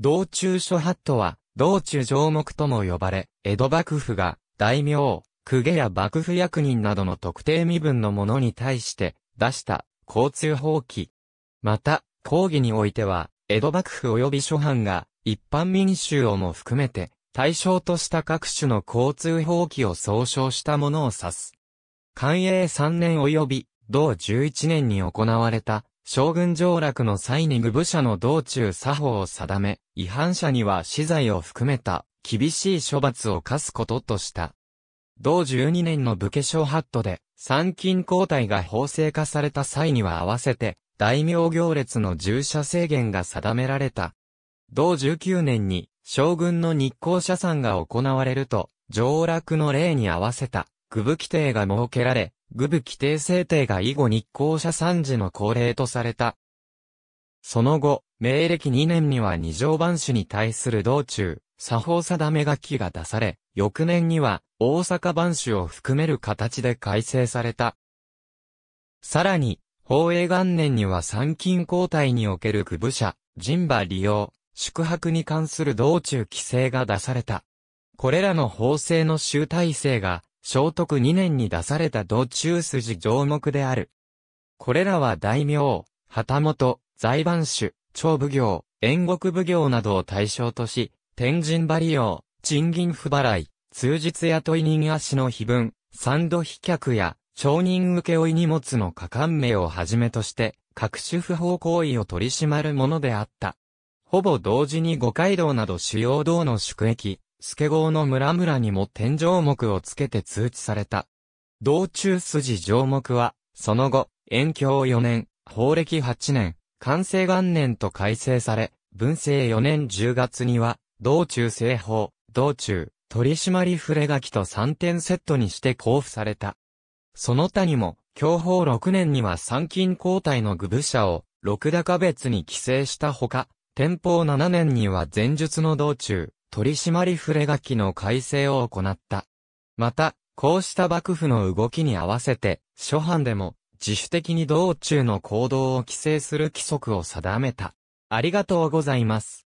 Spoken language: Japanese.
道中諸法度は、道中上目とも呼ばれ、江戸幕府が、大名、公家や幕府役人などの特定身分の者に対して、出した、交通法規。また、講義においては、江戸幕府及び諸藩が、一般民衆をも含めて、対象とした各種の交通法規を総称したものを指す。寛永3年及び、同11年に行われた、将軍上落の際に愚部者の道中作法を定め、違反者には死罪を含めた厳しい処罰を課すこととした。同12年の武家小ハットで、参勤交代が法制化された際には合わせて、大名行列の従者制限が定められた。同19年に、将軍の日光社参が行われると、上落の例に合わせた、区部規定が設けられ、具部規定制定が以後日光社参事の恒例とされた。その後、明暦2年には二条番主に対する道中、作法定め書きが出され、翌年には大阪番主を含める形で改正された。さらに、宝永元年には参勤交代における具部社、人馬利用、宿泊に関する道中規制が出された。これらの法制の集大成が、聖徳2年に出された道中筋条目である。これらは大名、旗本、財番主、長奉行、縁国奉行などを対象とし、天神馬利用、賃金不払い、通日雇い人足の非分、三度飛脚や、人受請負荷物の加関名をはじめとして、各種不法行為を取り締まるものであった。ほぼ同時に五街道など主要道の宿駅、スケゴーの村々にも天井目をつけて通知された。道中筋上目は、その後、延教4年、法暦8年、完成元年と改正され、文政4年10月には、道中正法、道中、取締触書きと3点セットにして交付された。その他にも、享保6年には参勤交代の具部者を、六高別に規制したほか、天保7年には前述の道中、取締触書きの改正を行った。また、こうした幕府の動きに合わせて、諸藩でも自主的に道中の行動を規制する規則を定めた。ありがとうございます。